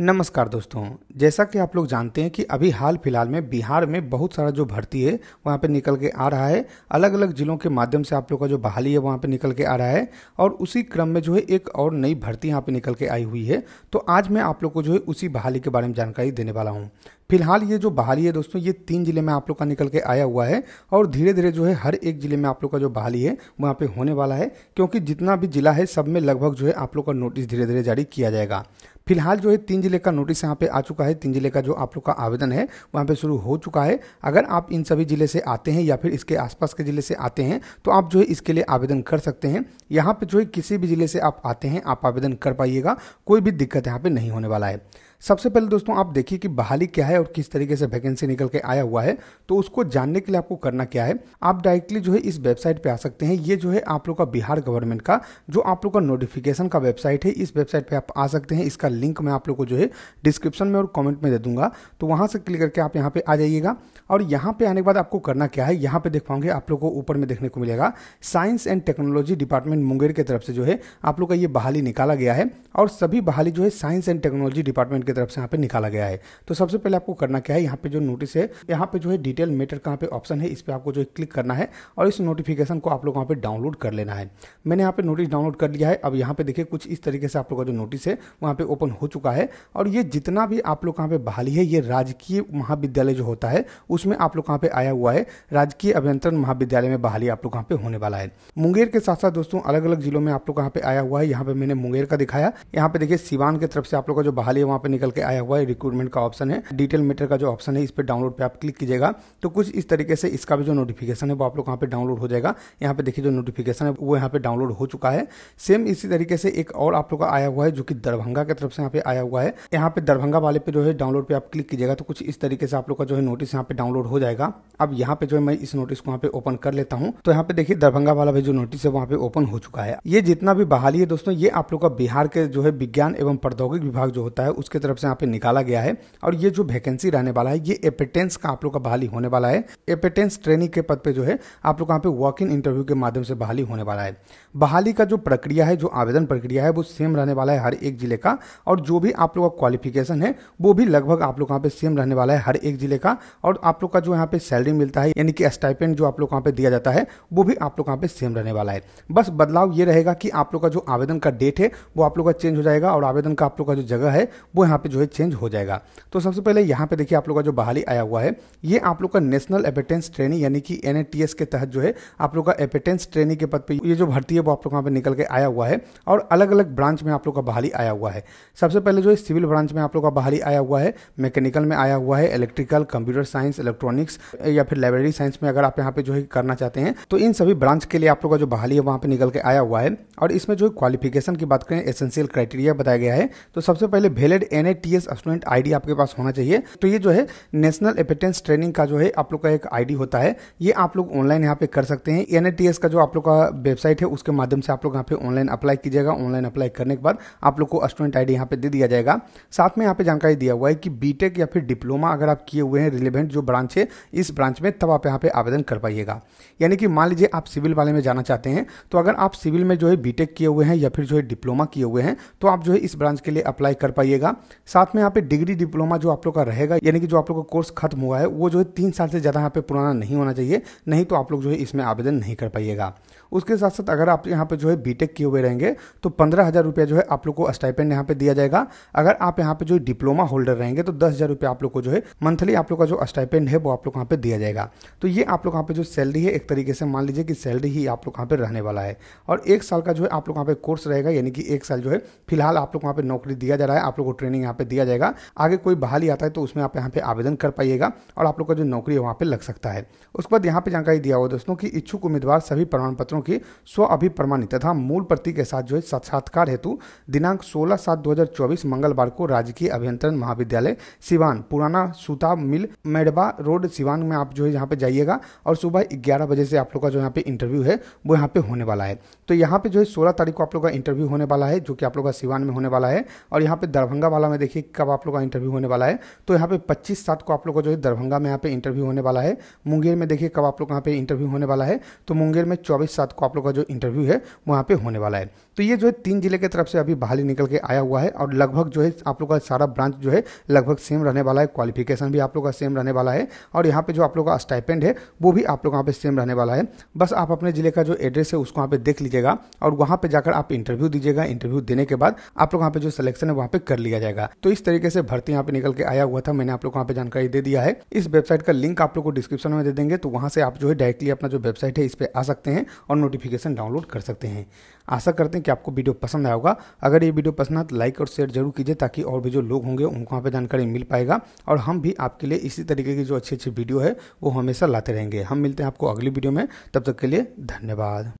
नमस्कार दोस्तों जैसा कि आप लोग जानते हैं कि अभी हाल फिलहाल में बिहार में बहुत सारा जो भर्ती है वहाँ पे निकल के आ रहा है अलग अलग जिलों के माध्यम से आप लोग का जो बहाली है वहाँ पे निकल के आ रहा है और उसी क्रम में जो है एक और नई भर्ती यहाँ पे निकल के आई हुई है तो आज मैं आप लोग को जो है उसी बहाली के बारे में जानकारी देने वाला हूँ फिलहाल ये जो बहाली है दोस्तों ये तीन जिले में आप लोग का निकल के आया हुआ है और धीरे धीरे जो है हर एक जिले में आप लोग का जो बहाली है वहाँ पे होने वाला है क्योंकि जितना भी जिला है सब में लगभग जो है आप लोग का नोटिस धीरे धीरे जारी किया जाएगा फिलहाल जो है तीन जिले का नोटिस यहाँ पे आ चुका है तीन जिले का जो आप लोग का आवेदन है वहाँ पे शुरू हो चुका है अगर आप इन सभी जिले से आते हैं या फिर इसके आसपास के जिले से आते हैं तो आप जो है इसके लिए आवेदन कर सकते हैं यहाँ पे जो है किसी भी जिले से आप आते हैं आप आवेदन कर पाइएगा कोई भी दिक्कत यहाँ पे नहीं होने वाला है सबसे पहले दोस्तों आप देखिए कि बहाली क्या है और किस तरीके से वैकेंसी निकल के आया हुआ है तो उसको जानने के लिए आपको करना क्या है आप डायरेक्टली जो है इस वेबसाइट पे आ सकते हैं ये जो है आप लोग का बिहार गवर्नमेंट का जो आप लोग का नोटिफिकेशन का वेबसाइट है इस वेबसाइट पे आप आ सकते हैं इसका लिंक मैं आप लोग को जो है डिस्क्रिप्शन में और कॉमेंट में दे दूंगा तो वहां से क्लिक करके आप यहाँ पे आ जाइएगा और यहाँ पे आने के बाद आपको करना क्या है यहाँ पे देख पाओगे आप लोग को ऊपर में देखने को मिलेगा science and technology department Munger की तरफ से जो है आप लोग का ये बहाली निकाला गया है और सभी बहाली जो है साइंस एंड टेक्नोलॉजी डिपार्टमेंट के की तरफ से यहाँ पे निकाला गया है तो सबसे पहले आपको करना क्या है यहाँ पे जो नोटिस है यहाँ पे जो है डिटेल मेटर कहाँ पे ऑप्शन है इस पर आपको जो है क्लिक करना है और इस नोटिफिकेशन को आप लोग वहाँ पे डाउनलोड कर लेना है मैंने यहाँ पे नोटिस डाउनलोड कर लिया है अब यहाँ पे देखिए कुछ इस तरीके से आप लोग का जो नोटिस है वहाँ पे ओपन हो चुका है और ये जितना भी आप लोग कहाँ पे बहाली है ये राजकीय महाविद्यालय जो होता है उसमें आप लोग कहाँ पे आया हुआ है राजकीय अभियंत्रण महाविद्यालय में बहाली आप लोग कहाँ पे होने वाला है मुंगेर के साथ साथ दोस्तों अलग अलग जिलों में आप लोग कहाँ पे आया हुआ है यहाँ पे मैंने मुंगेर का दिखाया यहाँ पे देखिए सिवान की तरफ से आप लोग का जो बहाली है वहाँ पे निकाल निकल के आया हुआ है रिक्रूटमेंट का ऑप्शन है डिटेल मीटर का जो ऑप्शन है इस पर डाउनलोड पर आप क्लिक कीजिएगा तो कुछ इस तरीके से इसका भी जो नोटिफिकेशन है वो आप लोग यहाँ पे डाउनलोड हो जाएगा यहाँ पे देखिए जो नोटिफिकेशन है वो यहाँ पे डाउनलोड हो चुका है सेम इसी तरीके से एक और आप लोग का आया हुआ है जो कि दरभंगा की तरफ से यहाँ पे आया हुआ है यहाँ पे दरभंगा वाले पे जो है डाउनलोड पे आप क्लिक कीजिएगा तो कुछ इस तरीके से आप लोग का जो है नोटिस यहाँ पे डाउनलोड हो जाएगा अब यहाँ पे जो है मैं इस नोटिस को यहाँ पे ओपन कर लेता हूँ तो यहाँ पे देखिए दरभंगा वाला भी जो नोटिस है वहाँ पे ओपन हो चुका है ये जितना भी बहाली है दोस्तों ये आप लोग का बिहार के जो है विज्ञान एवं प्रौद्योगिक विभाग जो होता है उसके तरफ से यहाँ पे निकाला गया है और ये जो वैकेंसी रहने वाला है ये एपेटेंस का आप लोग का बहाली होने वाला है एपेटेंस ट्रेनिंग के पद पे जो है आप लोग यहाँ पे वॉक इन इंटरव्यू के माध्यम से बहाली होने वाला है बहाली का जो प्रक्रिया है जो आवेदन प्रक्रिया है वो सेम रहने वाला है हर एक जिले का और जो भी आप लोग का क्वालिफिकेशन है वो भी लगभग आप लोग यहाँ पे सेम रहने वाला है हर एक जिले का और आप लोग का जो यहाँ पे सैलरी मिलता है यानी कि स्टाइपेंट जो आप लोग यहाँ पे दिया जाता है वो भी आप लोग यहाँ पे सेम रहने वाला है बस बदलाव ये रहेगा कि आप लोग का जो आवेदन का डेट है वो आप लोग का चेंज हो जाएगा और आवेदन का आप लोग का जो जगह है वो यहाँ पे जो है चेंज हो जाएगा तो सबसे पहले यहाँ पे देखिए आप लोग का जो बहाली आया हुआ है ये आप लोग का नेशनल एपेटेंस ट्रेनिंग यानी कि एन के तहत जो है आप लोग का एपेटेंस ट्रेनिंग के पद पर ये जो भर्ती है वो आप लोग वहाँ पे निकल के आया हुआ है और अलग अलग ब्रांच में आप लोग का बहाली आया हुआ है सबसे पहले जो है सिविल ब्रांच में आप लोग का बहाली आया हुआ है मैकेनिकल में आया हुआ है इलेक्ट्रिकल कंप्यूटर साइंस इलेक्ट्रॉनिक्स या फिर लाइब्रेरी साइंस में अगर आप यहाँ पे जो है करना चाहते हैं तो इन सभी ब्रांच के लिए आप लोग का जो बहाली है वहाँ पर निकल के आया हुआ है और इसमें जो क्वालिफिकेशन की बात करें एसेंशियल क्राइटेरिया बताया गया है तो सबसे पहले valid an an student ID आपके पास होना चाहिए तो ये जो है नेशनल एपेटेंस ट्रेनिंग का जो है आप लोग का एक आईडी होता है ये आप लोग ऑनलाइन यहाँ पे कर सकते हैं एन का जो आप लोग का वेबसाइट है उसके माध्यम से आप लोग यहाँ पे ऑनलाइन अप्लाई कीजिएगा ऑनलाइन अप्लाई करने के बाद आप लोग को स्टूडेंट आई डी यहाँ पे दे दिया जाएगा साथ में यहाँ पे जानकारी दिया हुआ है कि बीटेक या फिर डिप्लोमा अगर आप किए हुए हैं रिलेवेंट जो ब्रांच है इस ब्रांच में तब आप यहाँ पे आवेदन कर पाइएगा यानी कि मान लीजिए आप सिविल वाले में जाना चाहते हैं तो अगर आप सिविल में जो है बीटेक किए हुए हैं या फिर जो है डिप्लोमा किए हुए हैं तो आप जो है इस ब्रांच के लिए अप्लाई कर पाइएगा साथ में यहाँ पे डिग्री डिप्लोमा जो आप लोग का रहेगा यानी कि जो आप लोग का कोर्स खत्म हुआ है वो जो है तीन साल से ज़्यादा यहाँ पे पुराना नहीं होना चाहिए नहीं तो आप लोग जो है इसमें आवेदन नहीं कर पाइएगा उसके साथ साथ अगर आप यहाँ पे जो है बीटेक किए हुए रहेंगे तो पंद्रह हज़ार रुपया जो है आप लोग को स्टाइपेंड यहाँ पे दिया जाएगा अगर आप यहाँ पे जो डिप्लोमा होल्डर रहेंगे तो दस हज़ार रुपया आप लोग को जो है मंथली आप लोग का जो स्टाइपेंड है वो आप लोग यहाँ पे दिया जाएगा तो ये आप लोग यहाँ पे जो सैलरी है एक तरीके से मान लीजिए कि सैलरी ही आप लोग यहाँ पे रहने वाला है और एक साल का जो है आप लोग यहाँ पे कोर्स रहेगा यानी कि एक साल जो है फिलहाल आप लोग यहाँ पे नौकरी दिया जा रहा है आप लोग को ट्रेनिंग यहाँ पे दिया जाएगा आगे कोई बहाली आता है तो उसमें आप यहाँ पे आवेदन कर पाइएगा और आप लोग का जो नौकरी है वहाँ पे लग सकता है उसके बाद यहाँ पे जानकारी दिया हुआ दोस्तों की इच्छुक उम्मीदवार सभी प्रमाण पत्रों की स्व अभिप्रमाणित तथा मूल प्रति के साथ जो है साक्षात्कार हेतु दिनांक सोलह सात दो मंगलवार को राजकीय अभियंत्रण महाविद्यालय सिवान पुराना सूता मिल मेडबा रोड सिवान में आप जो है यहाँ पे जाइएगा और सुबह ग्यारह बजे से आप लोग का जो यहाँ पे इंटरव्यू है वो यहाँ पे होने वाला है तो यहाँ पे जो है सोलह तारीख को आप लोग का इंटरव्यू होने वाला है जो कि आप लोग का सिवान में होने वाला है और यहाँ पे दरभंगा वाला में देखिए कब आप लोग का इंटरव्यू होने वाला है तो यहाँ पे पच्चीस सात को आप लोग का जो है दरभंगा में यहाँ पे इंटरव्यू होने वाला है मुंगेर में देखिए कब आप लोग यहाँ पे इंटरव्यू होने वाला है तो मुंगेर में चौबीस सात को आप लोग का जो इंटरव्यू है वहाँ पे होने वाला है तो ये जो है तीन जिले की तरफ से अभी बहाली निकल के आया हुआ है और लगभग जो है आप लोग का सारा ब्रांच जो है लगभग सेम रहने वाला है क्वालिफिकेशन भी आप लोग का सेम रहने वाला है और यहाँ पे जो आप लोग का स्टाइपेंड है वो भी आप लोग यहाँ पे सेम रहने वाला है बस आप अपने जिले का जो एड्रेस है उसको यहाँ पे देख लीजिएगा और वहाँ पे जाकर आप इंटरव्यू दीजिएगा इंटरव्यू देने के बाद आप लोग यहाँ पे जो सिलेक्शन है वहाँ पे कर लिया जाएगा रहा तो इस तरीके से भर्ती यहाँ पे निकल के आया हुआ था मैंने आप लोग को पे जानकारी दे दिया है इस वेबसाइट का लिंक आप लोग को डिस्क्रिप्शन में दे देंगे तो वहाँ से आप जो है डायरेक्टली अपना जो वेबसाइट है इस पर आ सकते हैं और नोटिफिकेशन डाउनलोड कर सकते हैं आशा करते हैं कि आपको वीडियो पसंद आया होगा अगर ये वीडियो पसंद आए तो लाइक और शेयर जरूर कीजिए ताकि और भी जो लोग होंगे उनको वहाँ पे जानकारी मिल पाएगा और हम भी आपके लिए इसी तरीके की जो अच्छी अच्छी वीडियो है वो हमेशा लाते रहेंगे हम मिलते हैं आपको अगली वीडियो में तब तक के लिए धन्यवाद